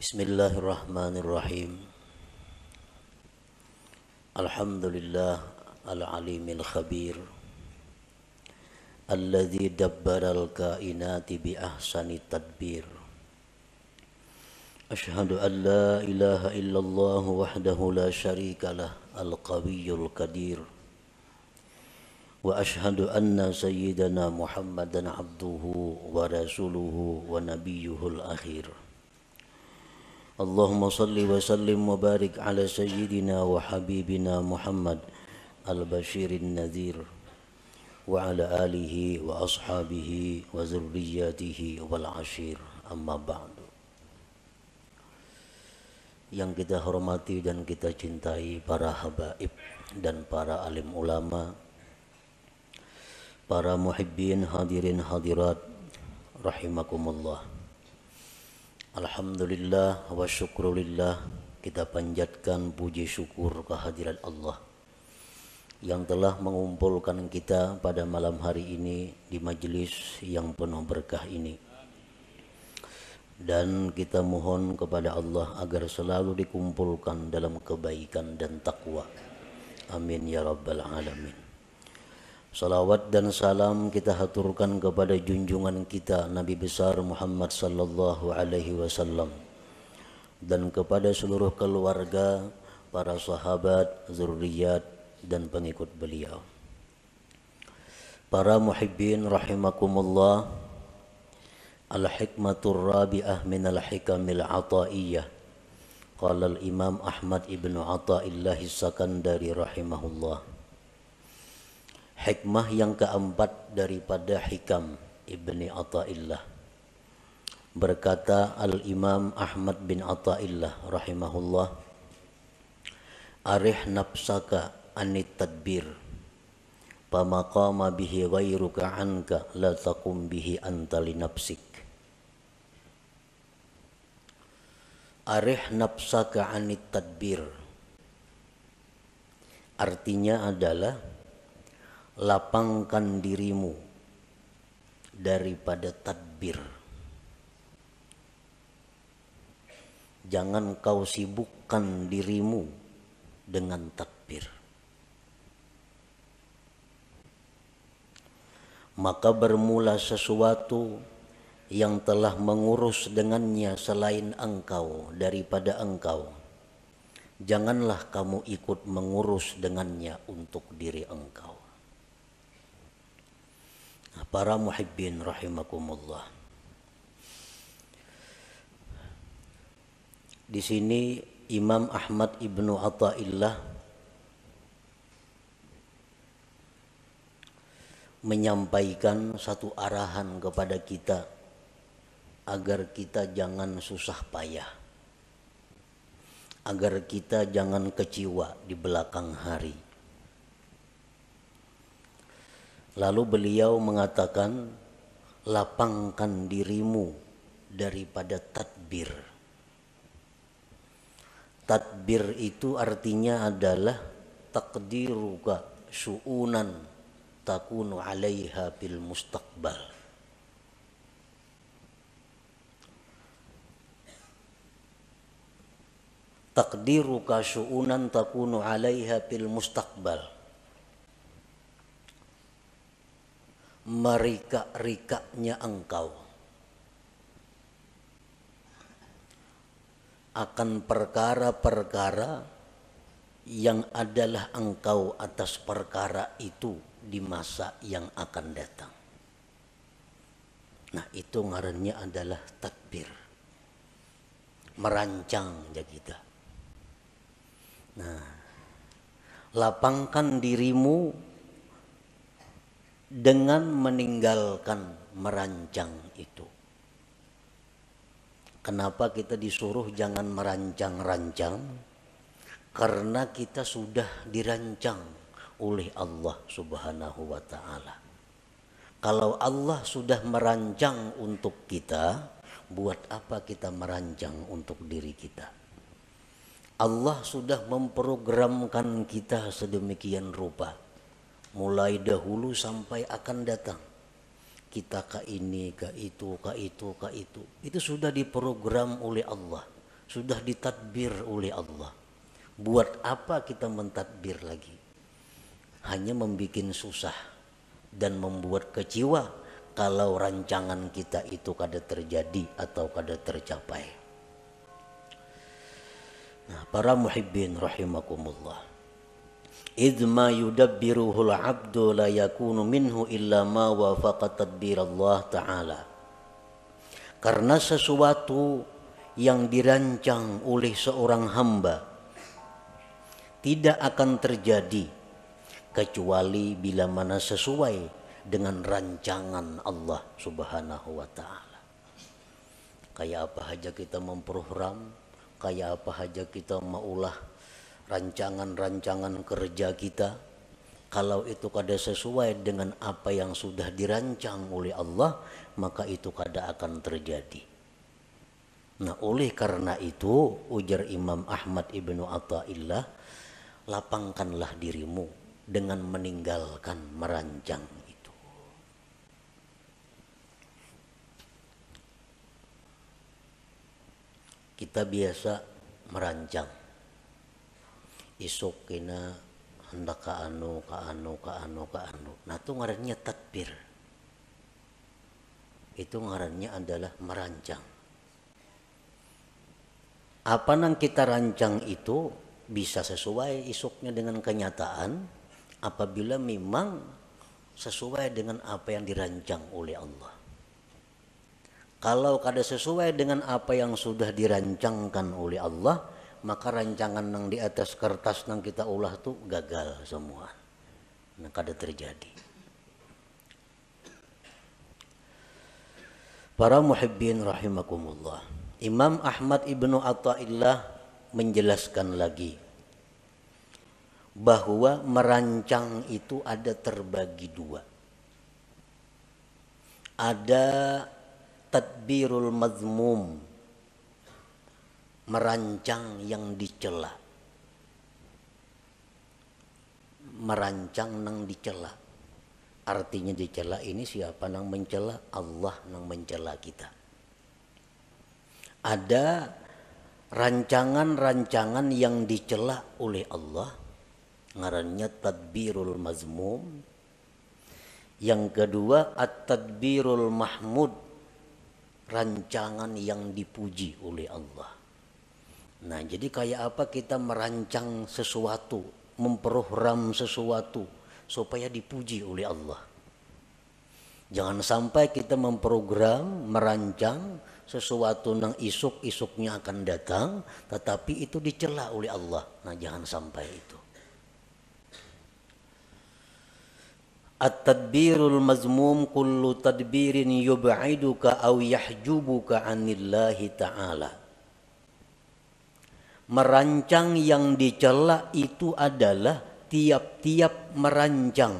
بسم الله الرحمن الرحيم الحمد لله العليم الخبير الذي دبر الكائنات بأحسن تدبير أشهد أن لا إله إلا الله وحده لا شريك له القوي القدير وأشهد أن سيدنا محمدا عبده ورسوله ونبيه الأخير اللهم صل وسلم وبارك على سيدنا وحبيبنا محمد البشير النذير وعلى آله وأصحابه وذرياته والعشير أما بعد yang kita hormati dan kita cintai para habaib dan para alim ulama para muhibbin hadirin hadirat rahimakumullah Alhamdulillah wa syukurillah kita panjatkan puji syukur kehadiran Allah yang telah mengumpulkan kita pada malam hari ini di majelis yang penuh berkah ini dan kita mohon kepada Allah agar selalu dikumpulkan dalam kebaikan dan takwa. Amin ya rabbal alamin. Salawat dan salam kita haturkan kepada junjungan kita Nabi besar Muhammad sallallahu alaihi wasallam dan kepada seluruh keluarga, para sahabat, zuriat dan pengikut beliau. Para muhibbin rahimakumullah. Al-hikmatur rabi'ah min al-hikamil ataiyah. Qala al-Imam Ahmad ibn Athaillah Sakandari rahimahullah. Hikmah yang keempat daripada Hikam Ibni Atta'illah Berkata Al-Imam Ahmad bin Atta'illah rahimahullah Arih nafsaka anit tadbir pamaqama bihi ghairuka anka la takum bihi anta li nafsik Arih nafsaka anit tadbir Artinya adalah lapangkan dirimu daripada tadbir. Jangan kau sibukkan dirimu dengan tadbir. Maka bermula sesuatu yang telah mengurus dengannya selain engkau daripada engkau. Janganlah kamu ikut mengurus dengannya untuk diri engkau. Para muhibbin rahimakumullah. Di sini Imam Ahmad Ibnu Athaillah menyampaikan satu arahan kepada kita agar kita jangan susah payah. Agar kita jangan kecewa di belakang hari Lalu beliau mengatakan, lapangkan dirimu daripada tadbir. Tadbir itu artinya adalah takdiruka su'unan takunu alaiha bil mustaqbal. Takdiruka su'unan takunu alaiha bil mustaqbal merikak-rikaknya engkau akan perkara-perkara yang adalah engkau atas perkara itu di masa yang akan datang. Nah itu ngarannya adalah takbir. Merancang ya kita. Nah lapangkan dirimu dengan meninggalkan merancang itu. Kenapa kita disuruh jangan merancang-rancang? Karena kita sudah dirancang oleh Allah Subhanahu wa taala. Kalau Allah sudah merancang untuk kita, buat apa kita merancang untuk diri kita? Allah sudah memprogramkan kita sedemikian rupa mulai dahulu sampai akan datang kita ke ini ke itu ke itu ke itu itu sudah diprogram oleh Allah sudah ditadbir oleh Allah buat apa kita mentadbir lagi hanya membuat susah dan membuat kecewa kalau rancangan kita itu kada terjadi atau kada tercapai nah para muhibbin rahimakumullah إذ ما يدبره العبد لا يكون منه إلا ما وافق تدبير الله تعالى. karena sesuatu yang dirancang oleh seorang hamba tidak akan terjadi kecuali bila mana sesuai dengan rancangan Allah Subhanahu wa taala. Kayak apa aja kita memprogram, kayak apa aja kita maulah rancangan-rancangan kerja kita kalau itu kada sesuai dengan apa yang sudah dirancang oleh Allah maka itu kada akan terjadi nah oleh karena itu ujar Imam Ahmad Ibnu Athaillah lapangkanlah dirimu dengan meninggalkan merancang itu kita biasa merancang isuk kina hendak ka anu ka anu ka anu ka anu nah itu ngarannya tadbir itu ngarannya adalah merancang apa yang kita rancang itu bisa sesuai isuknya dengan kenyataan apabila memang sesuai dengan apa yang dirancang oleh Allah kalau kada sesuai dengan apa yang sudah dirancangkan oleh Allah, maka rancangan yang di atas kertas yang kita ulah tuh gagal semua Nah, kada terjadi para muhibbin rahimakumullah Imam Ahmad Ibnu Atta'illah menjelaskan lagi bahwa merancang itu ada terbagi dua ada tadbirul mazmum merancang yang dicela merancang nang dicela artinya dicela ini siapa nang mencela Allah nang mencela kita ada rancangan-rancangan yang dicela oleh Allah ngarannya tadbirul mazmum yang kedua at-tadbirul mahmud rancangan yang dipuji oleh Allah Nah, jadi kayak apa kita merancang sesuatu, memprogram sesuatu supaya dipuji oleh Allah. Jangan sampai kita memprogram, merancang sesuatu yang isuk-isuknya akan datang, tetapi itu dicela oleh Allah. Nah, jangan sampai itu. At-tadbirul mazmum kullu tadbirin yub'iduka aw yahjubuka anillahi ta'ala merancang yang dicela itu adalah tiap-tiap merancang,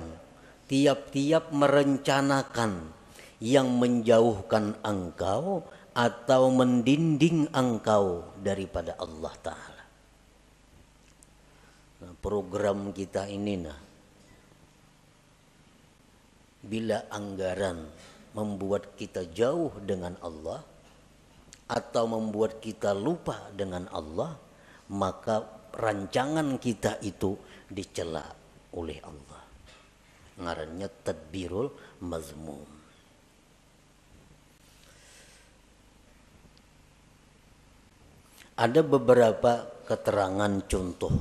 tiap-tiap merencanakan yang menjauhkan engkau atau mendinding engkau daripada Allah Ta'ala. Nah, program kita ini nah, bila anggaran membuat kita jauh dengan Allah atau membuat kita lupa dengan Allah, maka rancangan kita itu dicela oleh Allah. Ngarannya tadbirul mazmum. Ada beberapa keterangan contoh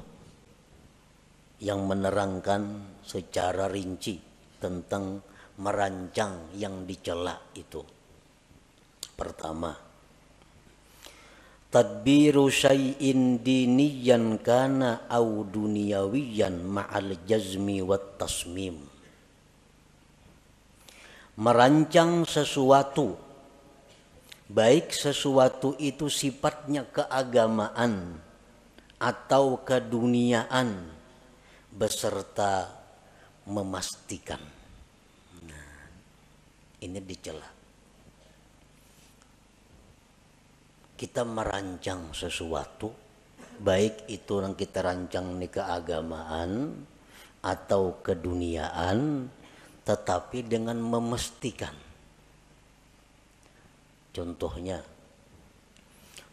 yang menerangkan secara rinci tentang merancang yang dicela itu. Pertama, tadbiru syai'in diniyan kana au duniawiyan ma'al jazmi wat tasmim merancang sesuatu baik sesuatu itu sifatnya keagamaan atau keduniaan beserta memastikan nah, ini dicela kita merancang sesuatu, baik itu yang kita rancang nih keagamaan atau keduniaan, tetapi dengan memastikan. Contohnya,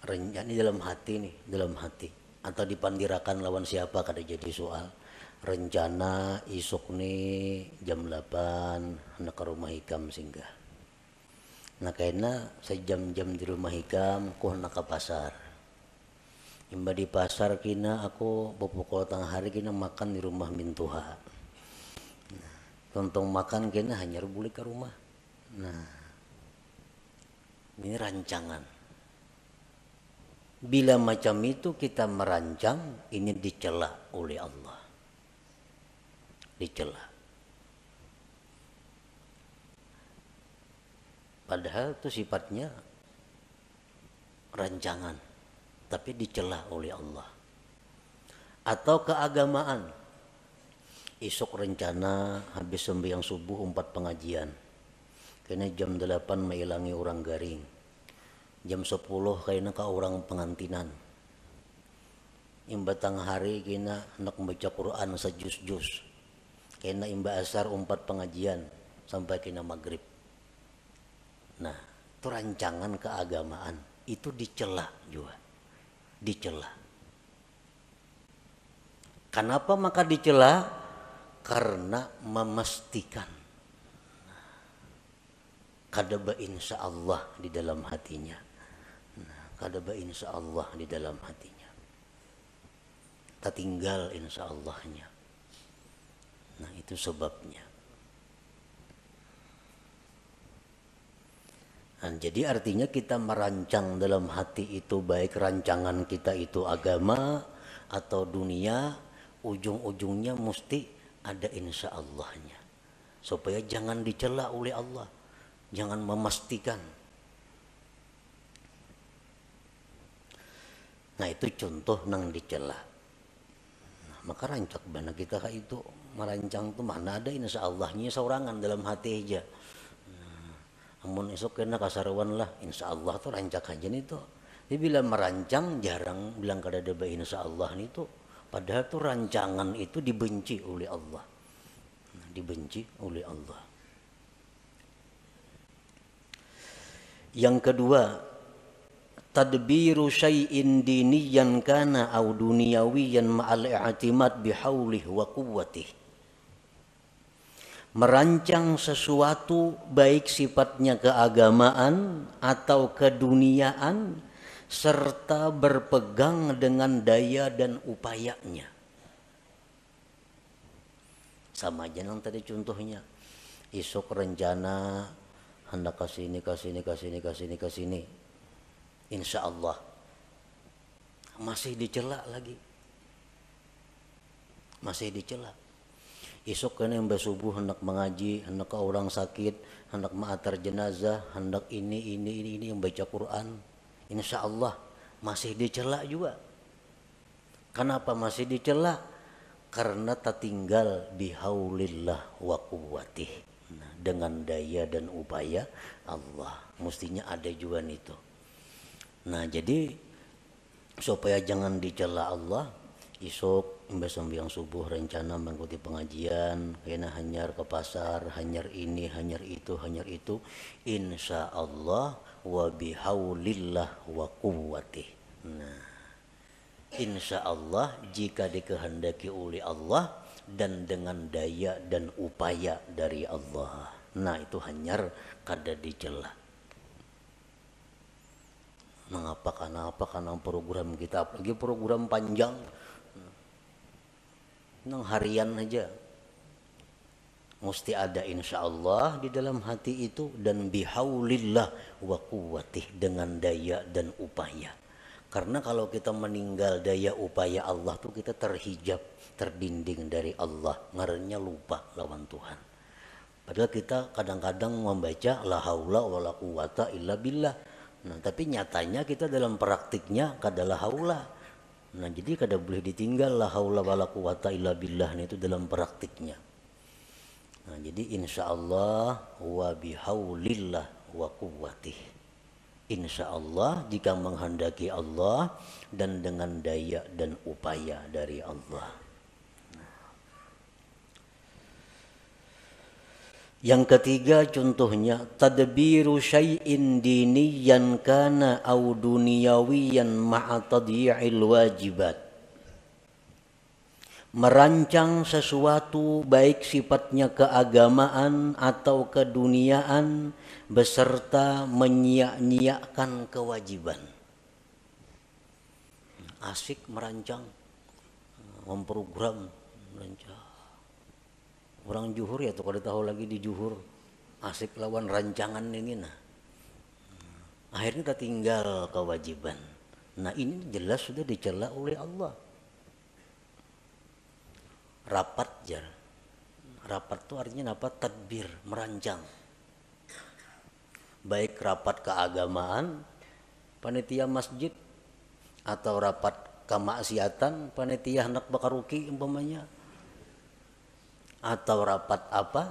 rencana dalam hati nih, dalam hati atau dipandirakan lawan siapa kada jadi soal rencana isuk nih jam 8 hendak ke rumah hikam singgah nakaina sa jam-jam di rumah hikam ko naka pasar imba di pasar kina aku bopokol tang hari kina makan di rumah mintuha nah, tontong makan kina hanya boleh ke rumah nah ini rancangan bila macam itu kita merancang ini dicela oleh Allah dicela Padahal itu sifatnya rancangan, tapi dicela oleh Allah. Atau keagamaan, isuk rencana habis sembahyang subuh empat pengajian. Kena jam delapan menghilangi orang garing. Jam sepuluh kena ke orang pengantinan. Imba tengah hari kena nak membaca Quran sejus-jus. Kena imba asar empat pengajian sampai kena maghrib Nah, itu rancangan keagamaan itu dicela juga. Dicela. Kenapa maka dicela? Karena memastikan kada kadaba insya Allah di dalam hatinya. kada nah, Kadaba insya Allah di dalam hatinya. Tertinggal insya Allahnya. Nah itu sebabnya. Nah, jadi artinya kita merancang dalam hati itu baik rancangan kita itu agama atau dunia, ujung-ujungnya mesti ada insya Allahnya. Supaya jangan dicela oleh Allah. Jangan memastikan. Nah itu contoh nang dicela. Nah, maka rancak benar kita itu merancang tuh mana ada insya Allahnya seorangan dalam hati aja namun esok kena kasaruan lah, insya Allah tuh rancak aja nih tuh. Dia bilang merancang jarang bilang kada ada bayi insya Allah nih tuh. Padahal tuh rancangan itu dibenci oleh Allah. Nah, dibenci oleh Allah. Yang kedua, tadbiru syai'in diniyan kana au duniawiyan ma'al i'timad bihaulih wa quwwatih merancang sesuatu baik sifatnya keagamaan atau keduniaan serta berpegang dengan daya dan upayanya. Sama aja yang tadi contohnya. Isuk rencana hendak ke sini, ke sini, ke sini, ke sini, ke sini. Insya Allah masih dicelak lagi. Masih dicelak isuk kena bersubuh hendak mengaji hendak ke orang sakit hendak mengantar jenazah hendak ini ini ini ini membaca Quran insya Allah masih dicela juga kenapa masih dicela karena tertinggal haulillah wa quwwatih nah, dengan daya dan upaya Allah mestinya ada juga itu nah jadi supaya jangan dicela Allah isuk Imbas yang subuh rencana mengikuti pengajian, kena hanyar ke pasar, hanyar ini, hanyar itu, hanyar itu. Insya Allah wa bihaulillah wa Nah, insya Allah jika dikehendaki oleh Allah dan dengan daya dan upaya dari Allah. Nah itu hanyar kada dijelah mengapa karena apa karena program kita apalagi program panjang nang harian aja mesti ada insya Allah di dalam hati itu dan bihaulillah wa kuwatih dengan daya dan upaya karena kalau kita meninggal daya upaya Allah tuh kita terhijab terdinding dari Allah Ngarinya lupa lawan Tuhan padahal kita kadang-kadang membaca la haula la quwata illa billah nah tapi nyatanya kita dalam praktiknya kadalah haula Nah jadi kada boleh ditinggal lah haula wala quwata illa billah nah, itu dalam praktiknya. Nah jadi insya Allah wa bihaulillah wa quwatih. Insya Allah jika menghendaki Allah dan dengan daya dan upaya dari Allah. Yang ketiga contohnya tadbiru syai'in diniyan kana au duniawiyan ma'a tadyi'il wajibat. Merancang sesuatu baik sifatnya keagamaan atau keduniaan beserta menyia-nyiakan kewajiban. Asik merancang, memprogram merancang orang Juhur ya tuh kalau tahu lagi di Juhur asik lawan rancangan ini nah akhirnya kita tinggal kewajiban nah ini jelas sudah dicela oleh Allah rapat jar rapat tuh artinya apa tadbir merancang baik rapat keagamaan panitia masjid atau rapat kemaksiatan panitia hendak bakaruki umpamanya atau rapat apa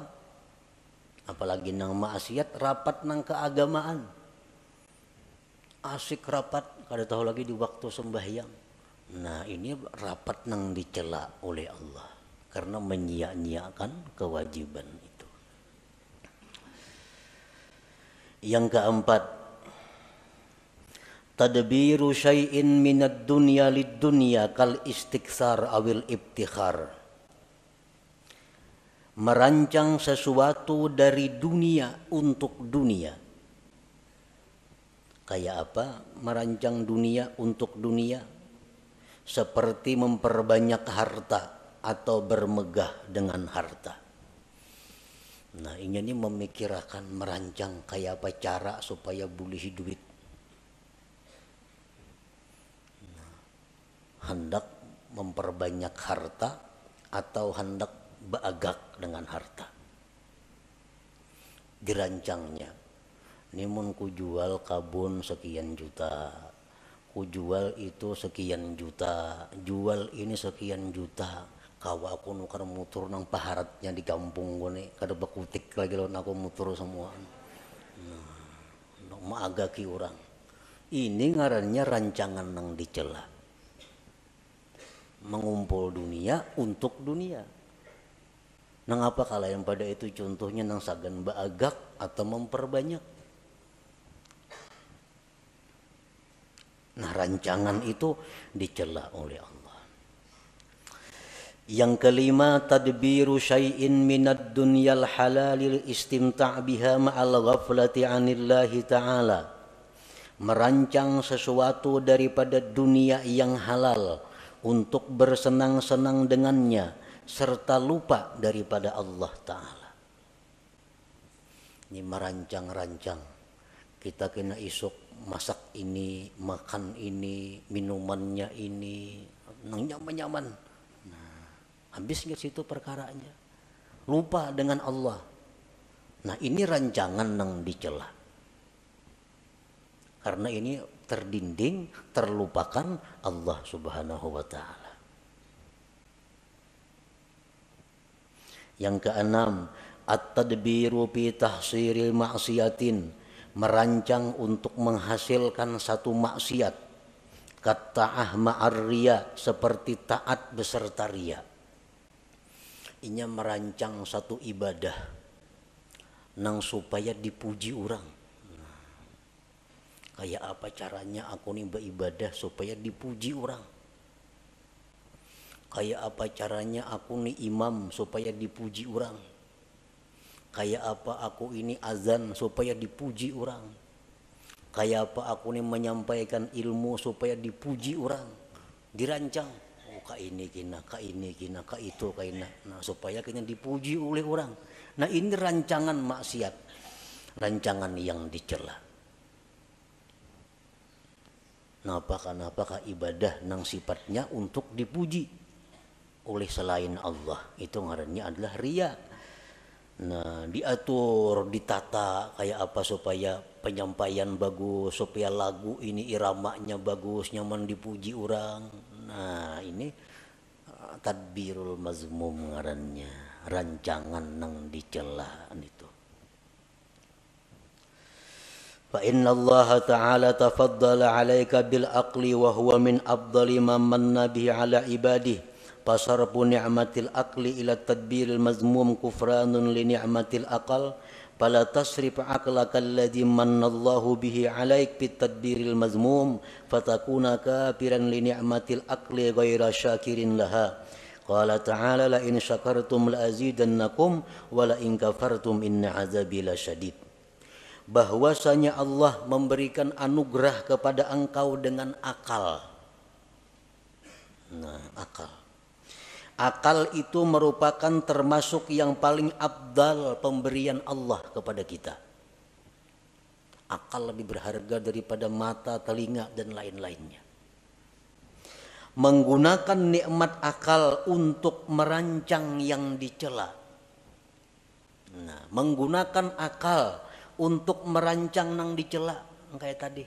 apalagi nang maksiat rapat nang keagamaan asik rapat kada tahu lagi di waktu sembahyang nah ini rapat nang dicela oleh Allah karena menyia-nyiakan kewajiban itu yang keempat tadbiru syai'in minad dunya lid dunya kal istiksar awil ibtikhar merancang sesuatu dari dunia untuk dunia. Kayak apa merancang dunia untuk dunia? Seperti memperbanyak harta atau bermegah dengan harta. Nah ini memikirkan merancang kayak apa cara supaya boleh duit. Nah, hendak memperbanyak harta atau hendak Baagak dengan harta Dirancangnya Nimun ku jual kabun sekian juta Ku jual itu sekian juta Jual ini sekian juta Kawa aku nukar mutur nang paharatnya di kampung gue nih Kada bakutik lagi lawan aku mutur semua Nah, maagaki orang Ini ngarannya rancangan nang dicela Mengumpul dunia untuk dunia Nang apa kalau yang pada itu contohnya nang sagan baagak atau memperbanyak. Nah rancangan itu dicela oleh Allah. Yang kelima tadbiru syai'in minad dunyal halalil istimta' biha ma'al ghaflati anillahi ta'ala. Merancang sesuatu daripada dunia yang halal untuk bersenang-senang dengannya serta lupa daripada Allah Ta'ala. Ini merancang-rancang. Kita kena isuk masak ini, makan ini, minumannya ini, nyaman-nyaman. Nah, habis nggak situ perkaranya. Lupa dengan Allah. Nah ini rancangan yang dicela. Karena ini terdinding, terlupakan Allah Subhanahu wa taala. Yang keenam, at-tadbiru fi tahsiril ma'siyatin, merancang untuk menghasilkan satu maksiat. Kata ahma seperti taat beserta ria. Inya merancang satu ibadah nang supaya dipuji orang. Nah, kayak apa caranya aku nih beribadah supaya dipuji orang? kayak apa caranya aku nih imam supaya dipuji orang kayak apa aku ini azan supaya dipuji orang kayak apa aku nih menyampaikan ilmu supaya dipuji orang dirancang oh kak ini kina kak ini kina kak itu kak ini nah supaya kena dipuji oleh orang nah ini rancangan maksiat rancangan yang dicela nah, kenapa ibadah nang sifatnya untuk dipuji oleh selain Allah itu ngarannya adalah ria nah diatur ditata kayak apa supaya penyampaian bagus supaya lagu ini iramanya bagus nyaman dipuji orang nah ini uh, tadbirul mazmum ngarannya rancangan nang dicela itu fa inna Allah ta'ala tafaddala 'alaika bil aqli wa huwa min afdali man manna bihi 'ala ibadihi Pasarpu ni'matil akli ila tadbiril mazmum kufranun li ni'matil akal Fala tasrif aqlaka alladhi mannallahu bihi alaik bit tadbiril mazmum Fatakuna kafiran li ni'matil akli ghaira syakirin laha Qala ta'ala la in syakartum la azidannakum wa la in kafartum inna azabi lasyadid bahwasanya Allah memberikan anugerah kepada engkau dengan akal. Nah, akal. Akal itu merupakan termasuk yang paling abdal pemberian Allah kepada kita. Akal lebih berharga daripada mata, telinga, dan lain-lainnya. Menggunakan nikmat akal untuk merancang yang dicela. Nah, menggunakan akal untuk merancang yang dicela kayak tadi.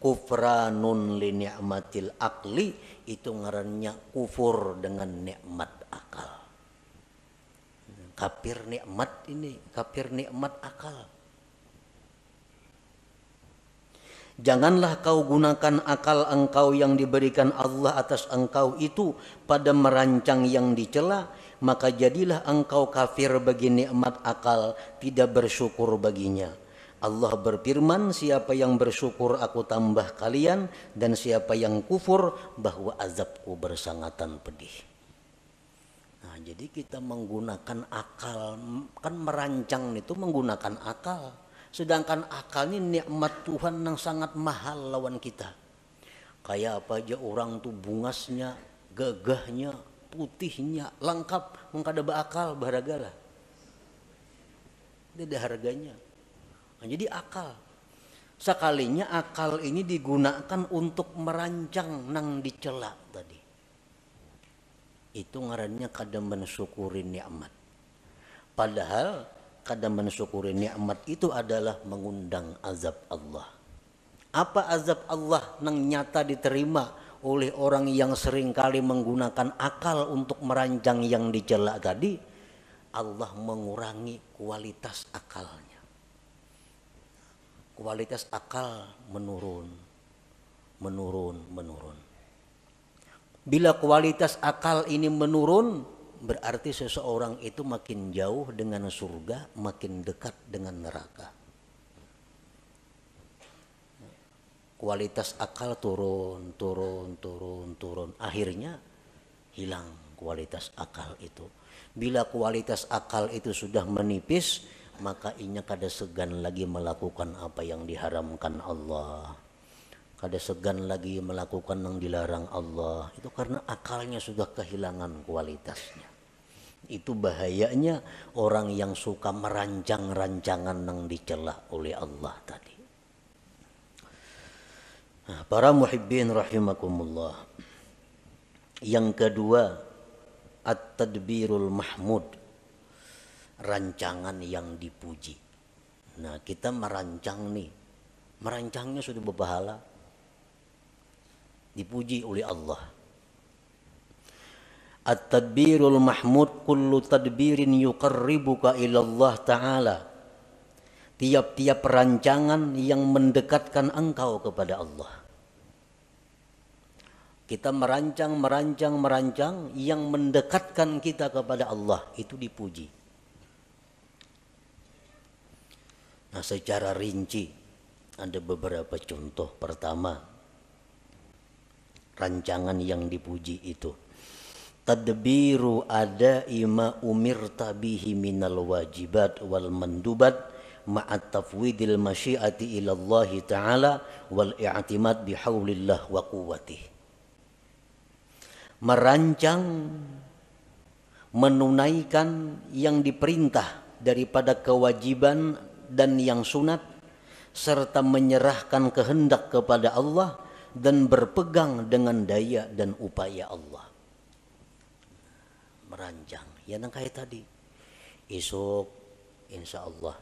Kufranun li ni'matil akli itu ngerenya kufur dengan nikmat akal. Kafir nikmat ini, kafir nikmat akal. Janganlah kau gunakan akal engkau yang diberikan Allah atas engkau itu pada merancang yang dicela, maka jadilah engkau kafir bagi nikmat akal, tidak bersyukur baginya Allah berfirman, siapa yang bersyukur aku tambah kalian dan siapa yang kufur bahwa azabku bersangatan pedih. Nah, jadi kita menggunakan akal, kan merancang itu menggunakan akal. Sedangkan akal ini nikmat Tuhan yang sangat mahal lawan kita. Kayak apa aja orang tuh bungasnya, gagahnya, putihnya, lengkap mengkada bakal beragalah. Tidak ada harganya Nah, jadi akal. Sekalinya akal ini digunakan untuk merancang nang dicela tadi. Itu ngarannya kadang mensyukuri nikmat. Padahal kadang mensyukuri nikmat itu adalah mengundang azab Allah. Apa azab Allah nang nyata diterima oleh orang yang seringkali menggunakan akal untuk merancang yang dicela tadi, Allah mengurangi kualitas akalnya kualitas akal menurun, menurun, menurun. Bila kualitas akal ini menurun, berarti seseorang itu makin jauh dengan surga, makin dekat dengan neraka. Kualitas akal turun, turun, turun, turun. Akhirnya hilang kualitas akal itu. Bila kualitas akal itu sudah menipis, maka inya kada segan lagi melakukan apa yang diharamkan Allah kada segan lagi melakukan yang dilarang Allah itu karena akalnya sudah kehilangan kualitasnya itu bahayanya orang yang suka merancang rancangan yang dicela oleh Allah tadi nah, para muhibbin rahimakumullah yang kedua at-tadbirul mahmud rancangan yang dipuji. Nah, kita merancang nih. Merancangnya sudah berbahala. Dipuji oleh Allah. At-tadbirul mahmud kullu tadbirin yuqarribuka ila Allah Ta'ala. Tiap-tiap perancangan yang mendekatkan engkau kepada Allah kita merancang, merancang, merancang yang mendekatkan kita kepada Allah itu dipuji. Nah secara rinci ada beberapa contoh. Pertama, rancangan yang dipuji itu. Tadbiru ada ima umirta bihi minal wajibat wal mandubat ma'at tafwidil masyiati ilallahi ta'ala wal i'timad bihaulillah wa quwwatih. Merancang menunaikan yang diperintah daripada kewajiban dan yang sunat serta menyerahkan kehendak kepada Allah dan berpegang dengan daya dan upaya Allah merancang ya nang kayak tadi isok insya Allah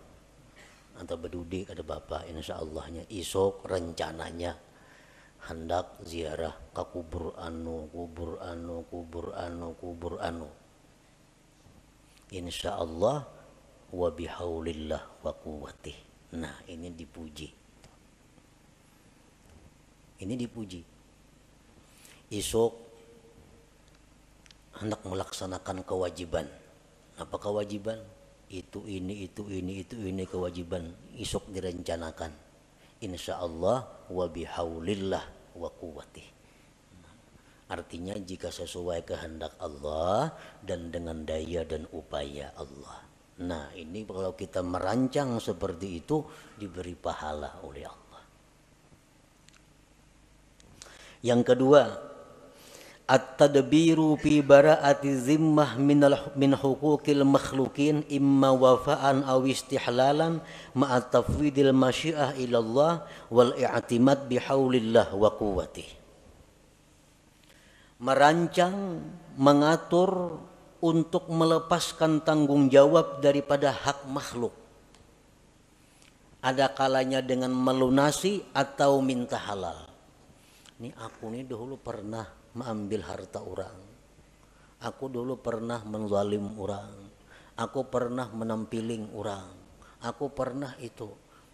atau berdudi ada bapak insya Allahnya isok rencananya hendak ziarah ke kubur anu kubur anu kubur anu kubur anu insya Allah wa bihaulillah wa quwwatih. Nah, ini dipuji. Ini dipuji. Isuk hendak melaksanakan kewajiban. Apa kewajiban? Itu ini itu ini itu ini kewajiban Isuk direncanakan. Insya Allah wa bihaulillah wa quwwatih. Artinya jika sesuai kehendak Allah dan dengan daya dan upaya Allah. Nah ini kalau kita merancang seperti itu diberi pahala oleh Allah. Yang kedua, at-tadbiru fi bara'ati zimmah min hukukil makhlukin imma wafa'an aw istihlalan ma'a tafwidil masyiah ilallah wal i'timad bihaulillah wa quwwatih. Merancang, mengatur, untuk melepaskan tanggung jawab daripada hak makhluk. Ada kalanya dengan melunasi atau minta halal. Ini aku ini dulu pernah mengambil harta orang. Aku dulu pernah menzalim orang. Aku pernah menampiling orang. Aku pernah itu.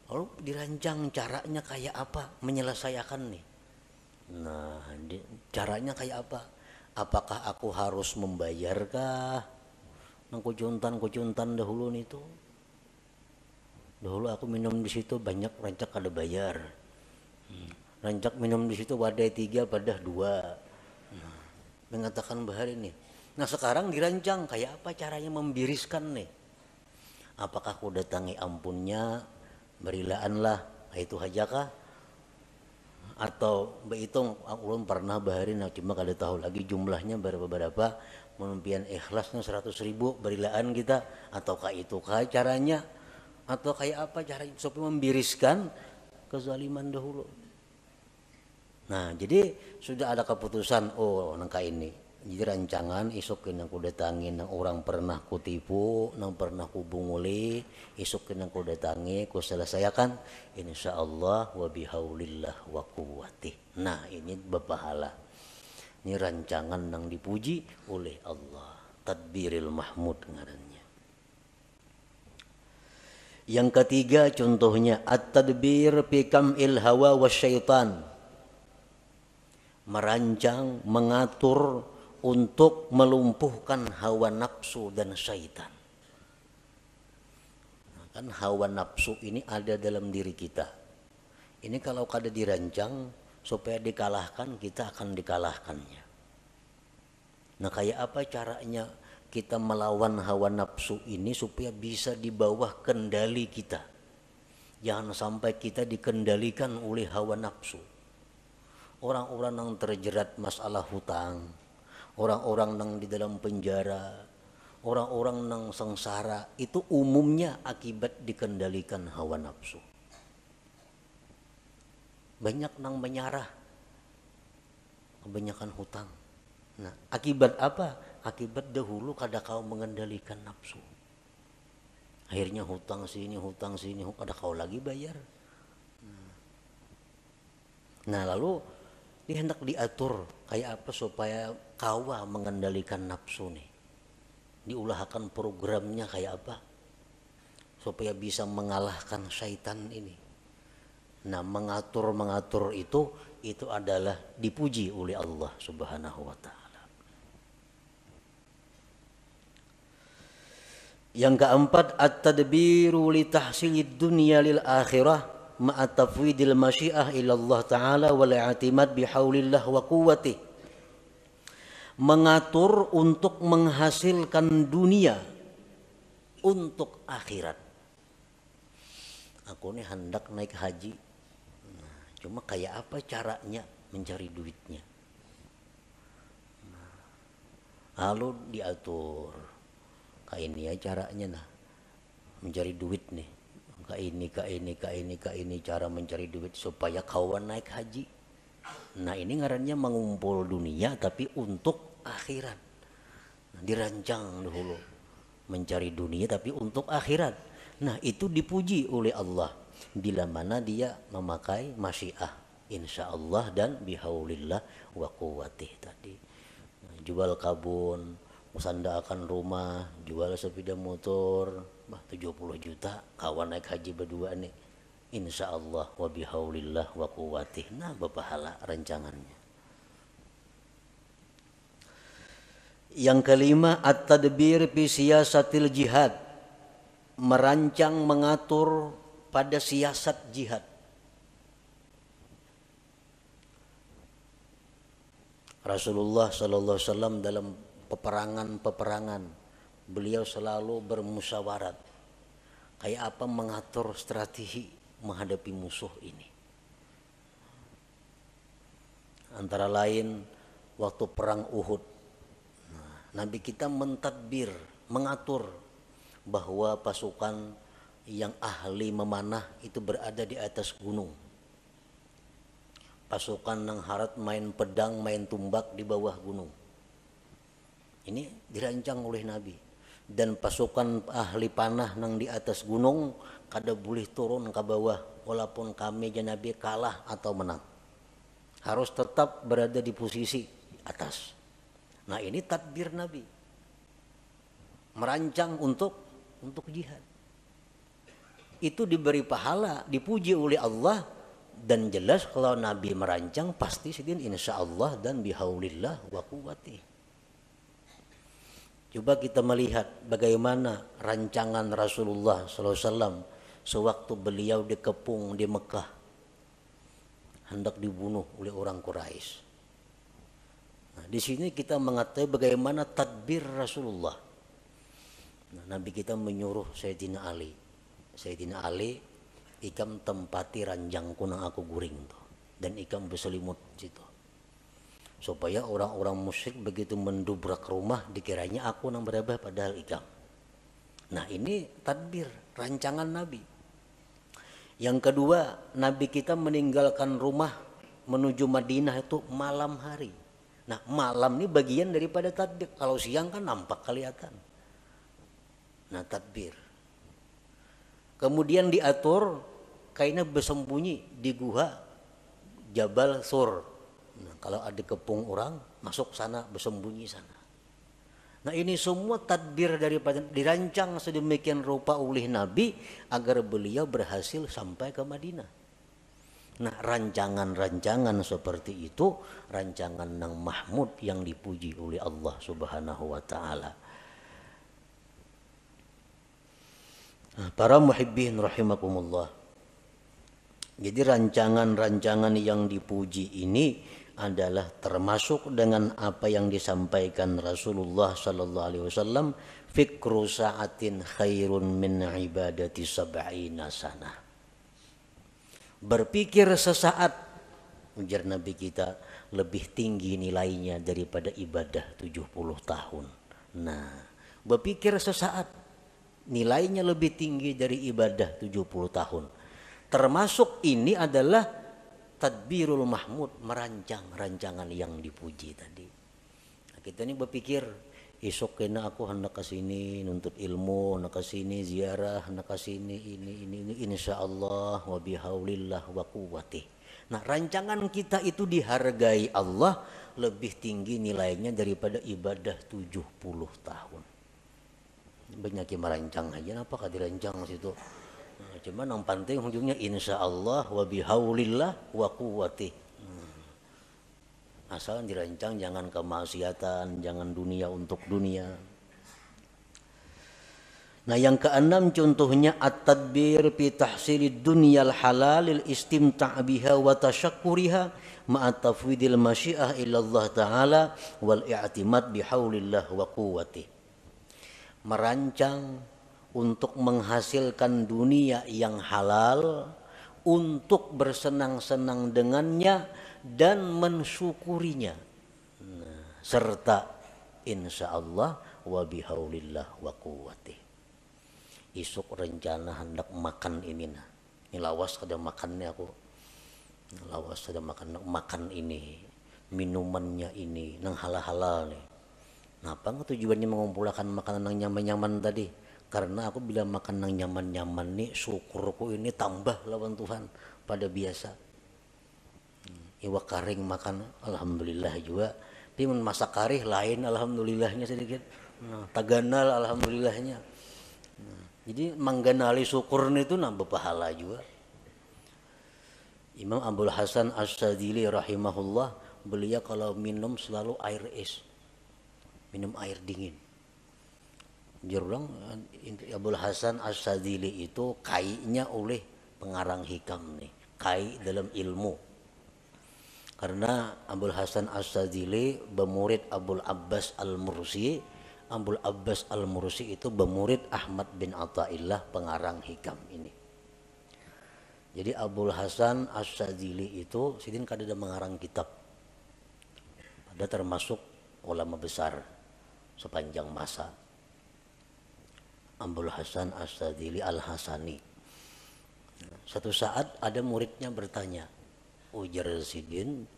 Lalu dirancang caranya kayak apa menyelesaikan nih. Nah, caranya kayak apa? apakah aku harus membayarkah nang kucuntan-kucuntan dahulu itu dahulu aku minum di situ banyak rancak ada bayar hmm. rancak minum di situ wadai tiga padah dua hmm. mengatakan bahar ini nah sekarang dirancang kayak apa caranya membiriskan nih apakah aku datangi ampunnya berilah berilaanlah nah, itu hajakah atau berhitung ulun pernah bahari nah cuma kada tahu lagi jumlahnya berapa berapa menumpian ikhlasnya seratus ribu berilaan kita atau kayak itu kah caranya atau kayak apa cara supaya membiriskan kezaliman dahulu nah jadi sudah ada keputusan oh nengka ini jadi rancangan isuk kena ku datangi nang orang pernah ku tipu nang pernah ku bunguli isuk kena ku datangi ku selesaikan insyaallah wa bihaulillah wa kuwati nah ini berpahala ini rancangan nang dipuji oleh Allah tadbiril mahmud ngarannya yang ketiga contohnya at-tadbir pikam ilhawa hawa syaitan merancang mengatur untuk melumpuhkan hawa nafsu dan syaitan. Nah, kan hawa nafsu ini ada dalam diri kita. Ini kalau kada dirancang supaya dikalahkan kita akan dikalahkannya. Nah kayak apa caranya kita melawan hawa nafsu ini supaya bisa di bawah kendali kita. Jangan sampai kita dikendalikan oleh hawa nafsu. Orang-orang yang terjerat masalah hutang, orang-orang yang di dalam penjara, orang-orang yang sengsara itu umumnya akibat dikendalikan hawa nafsu. Banyak nang menyarah, kebanyakan hutang. Nah, akibat apa? Akibat dahulu kada kau mengendalikan nafsu. Akhirnya hutang sini, hutang sini, kada kau lagi bayar. Nah, lalu dia hendak diatur kayak apa supaya kawa mengendalikan nafsu nih diulahkan programnya kayak apa supaya bisa mengalahkan syaitan ini nah mengatur mengatur itu itu adalah dipuji oleh Allah subhanahu wa ta'ala yang keempat at-tadbiru li tahsilid dunya lil akhirah ma'at tafwidil masyiah ilallah ta'ala wal i'timad bihaulillah wa kuwatih mengatur untuk menghasilkan dunia untuk akhirat. Aku ini hendak naik haji. Nah, cuma kayak apa caranya mencari duitnya? Lalu nah, diatur. Kayak ini ya caranya nah. Mencari duit nih. Kayak ini, kayak ini, kayak ini, kayak ini cara mencari duit supaya kawan naik haji. Nah ini ngarannya mengumpul dunia tapi untuk akhirat nah, dirancang dahulu mencari dunia tapi untuk akhirat nah itu dipuji oleh Allah bila mana dia memakai masyiah insya Allah dan bihaulillah wa kuwatih tadi nah, jual kabun akan rumah jual sepeda motor bah 70 juta kawan naik haji berdua nih insya Allah wa bihaulillah wa kuwatih nah berpahala rencangannya Yang kelima at-tadbir fi siyasatil jihad. Merancang mengatur pada siasat jihad. Rasulullah sallallahu alaihi dalam peperangan-peperangan beliau selalu bermusyawarat kayak apa mengatur strategi menghadapi musuh ini. Antara lain waktu perang Uhud Nabi kita mentadbir, mengatur bahwa pasukan yang ahli memanah itu berada di atas gunung. Pasukan yang harat main pedang, main tumbak di bawah gunung. Ini dirancang oleh Nabi. Dan pasukan ahli panah yang di atas gunung kada boleh turun ke bawah walaupun kami Nabi kalah atau menang. Harus tetap berada di posisi atas. Nah ini tadbir Nabi. Merancang untuk untuk jihad. Itu diberi pahala, dipuji oleh Allah dan jelas kalau Nabi merancang pasti sidin insya Allah dan bihaulillah wa kuwati. Coba kita melihat bagaimana rancangan Rasulullah SAW sewaktu beliau dikepung di Mekah hendak dibunuh oleh orang Quraisy. Nah, di sini kita mengatai bagaimana tadbir Rasulullah. Nah, Nabi kita menyuruh Sayyidina Ali. Sayyidina Ali, ikam tempati ranjangku nang aku guring tuh. Dan ikam berselimut situ. Supaya orang-orang musyrik begitu mendubrak rumah dikiranya aku nang berabah padahal ikam. Nah ini tadbir, rancangan Nabi. Yang kedua, Nabi kita meninggalkan rumah menuju Madinah itu malam hari. Nah malam ini bagian daripada tadbir. Kalau siang kan nampak kelihatan. Nah tadbir. Kemudian diatur kainnya bersembunyi di guha Jabal Sur. Nah, kalau ada kepung orang masuk sana bersembunyi sana. Nah ini semua tadbir daripada dirancang sedemikian rupa oleh Nabi agar beliau berhasil sampai ke Madinah. Nah, rancangan-rancangan seperti itu, rancangan nang Mahmud yang dipuji oleh Allah Subhanahu wa taala. Nah, para muhibbin rahimakumullah. Jadi rancangan-rancangan yang dipuji ini adalah termasuk dengan apa yang disampaikan Rasulullah sallallahu alaihi wasallam, fikru sa'atin khairun min ibadati sab'ina sanah Berpikir sesaat, ujar Nabi kita, lebih tinggi nilainya daripada ibadah 70 tahun. Nah, berpikir sesaat, nilainya lebih tinggi dari ibadah 70 tahun. Termasuk ini adalah tadbirul mahmud, merancang rancangan yang dipuji tadi. Nah, kita ini berpikir Isok kena aku hendak ke sini nuntut ilmu hendak ke sini ziarah hendak ke sini ini ini ini insyaallah wa bihaulillah wa quwwati nah rancangan kita itu dihargai Allah lebih tinggi nilainya daripada ibadah 70 tahun banyak yang merancang aja apa dirancang situ nah, cuman yang penting ujungnya insyaallah wa bihaulillah wa quwwati asal dirancang jangan kemaksiatan jangan dunia untuk dunia nah yang keenam contohnya at-tadbir fi tahsilid dunyal halal istimta' biha wa tashakkuriha ma'a tafwidil masyiah illallah ta'ala wal i'timad bihaulillah wa quwwati merancang untuk menghasilkan dunia yang halal untuk bersenang-senang dengannya dan mensyukurinya serta insya Allah wabihaulillah wa kuwati isuk rencana hendak makan ini nah ini lawas ada makannya aku lawas ada makan makan ini minumannya ini nang halal-halal nih Kenapa nggak tujuannya mengumpulkan makanan yang nyaman-nyaman tadi? Karena aku bila makan yang nyaman-nyaman nih syukurku ini tambah lawan Tuhan pada biasa iwa kering makan alhamdulillah juga tapi masak karih lain alhamdulillahnya sedikit nah, taganal alhamdulillahnya nah, jadi mengenali syukur itu nambah pahala juga Imam Abdul Hasan As-Sadili rahimahullah beliau kalau minum selalu air es minum air dingin jurang eh, Abdul Hasan As-Sadili itu kainya oleh pengarang hikam nih kai dalam ilmu karena Abdul Hasan As-Sadili bermurid Abdul Abbas Al-Mursi Abdul Abbas Al-Mursi itu bemurid Ahmad bin Atta'illah pengarang hikam ini jadi Abdul Hasan As-Sadili itu sidin kadada mengarang kitab ada termasuk ulama besar sepanjang masa Abdul Hasan As-Sadili Al-Hasani satu saat ada muridnya bertanya ujar sidin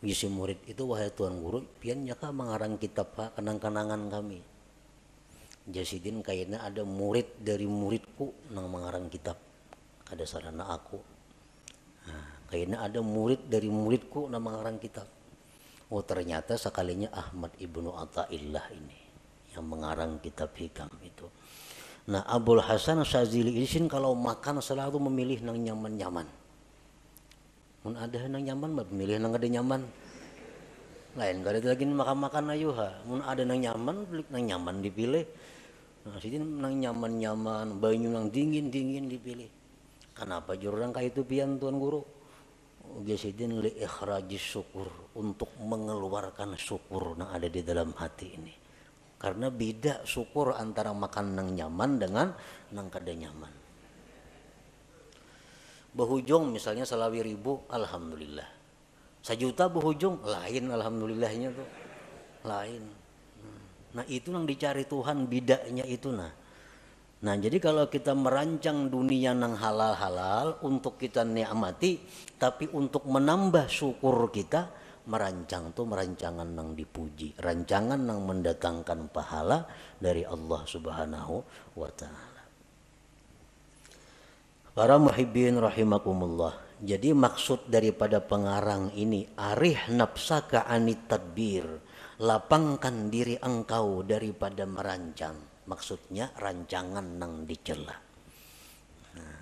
ngisi murid itu wahai tuan guru pian nyaka mengarang kitab pak kenang-kenangan kami jasidin kayaknya ada murid dari muridku nang mengarang kitab kada sarana aku nah, kayaknya ada murid dari muridku nang mengarang kitab oh ternyata sekalinya Ahmad ibnu Atta'illah ini yang mengarang kitab hikam itu Nah Abul Hasan Sazili Isin kalau makan selalu memilih yang nyaman-nyaman mun ada nang nyaman mah pemilih nang ada nyaman lain gak ada lagi makan makan ayuha mun ada nang nyaman pilih nang nyaman dipilih nah sini nang nyaman nyaman banyu nang dingin dingin dipilih kenapa jurang kayak itu pian tuan guru Jasidin li ikhrajis syukur untuk mengeluarkan syukur yang ada di dalam hati ini karena beda syukur antara makan nang nyaman dengan nang kada nyaman berhujung misalnya selawi ribu alhamdulillah sejuta berhujung lain alhamdulillahnya tuh lain hmm. nah itu yang dicari Tuhan bidaknya itu nah nah jadi kalau kita merancang dunia yang halal halal untuk kita nikmati tapi untuk menambah syukur kita merancang tuh merancangan nang dipuji rancangan yang mendatangkan pahala dari Allah subhanahu wa ta'ala Para muhibbin rahimakumullah. Jadi maksud daripada pengarang ini arih nafsaka anit tadbir. Lapangkan diri engkau daripada merancang. Maksudnya rancangan nang dicela. Nah,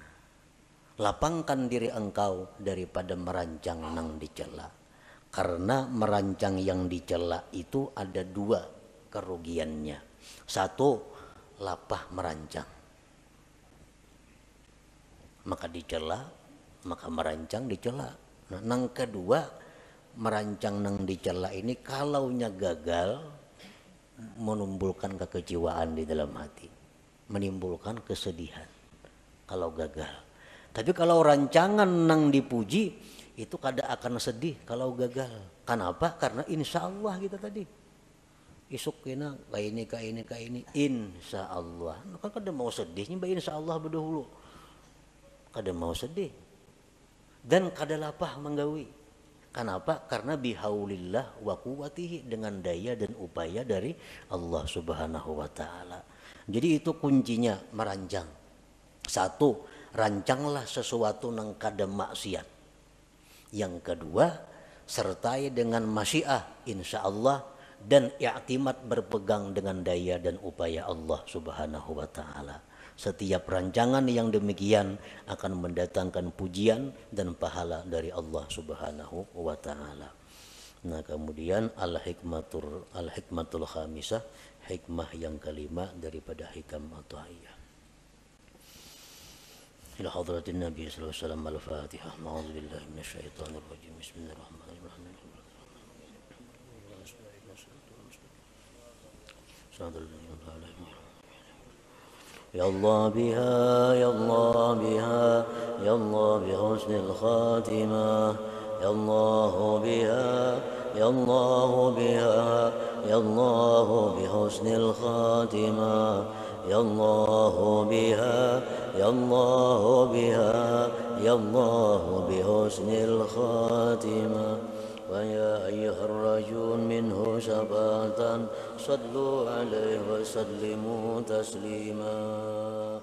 lapangkan diri engkau daripada merancang nang dicela. Karena merancang yang dicela itu ada dua kerugiannya. Satu, lapah merancang maka dicela, maka merancang dicela. Nah, nang kedua merancang nang dicela ini kalau nya gagal menimbulkan kekecewaan di dalam hati, menimbulkan kesedihan kalau gagal. Tapi kalau rancangan nang dipuji itu kada akan sedih kalau gagal. Kenapa? Karena insya Allah kita gitu tadi isuk kena kayak ini kayak ini kayak ini insya Allah. Maka kada mau sedihnya, insya Allah berdahulu kada mau sedih dan kada lapah menggawi kenapa karena bihaulillah wa kuwatihi dengan daya dan upaya dari Allah Subhanahu wa taala jadi itu kuncinya meranjang satu rancanglah sesuatu nang kada maksiat yang kedua sertai dengan masyiah insya Allah dan i'timat berpegang dengan daya dan upaya Allah subhanahu wa ta'ala setiap rancangan yang demikian akan mendatangkan pujian dan pahala dari Allah Subhanahu wa taala. Nah, kemudian al-hikmatul al-hikmatul khamisah, hikmah yang kelima daripada hikam athaiyah. إلى حضرة النبي صلى الله عليه وسلم الفاتحة أعوذ بالله من الشيطان الرجيم بسم الله الرحمن الرحيم صلى الله عليه وسلم يا الله بها يا الله بها يا الله بحسن الخاتمة يا الله بها يا الله بها يا الله بحسن الخاتمة يا الله بها يا الله بها يا الله بحسن الخاتمة يا الله بها يا الله بها يا الله بحسن الخاتمة يا الله بها يا الله بها يا الله بحسن الخاتمة ويا أيها الرجل منه شفاة صلوا عليه وسلموا تسليما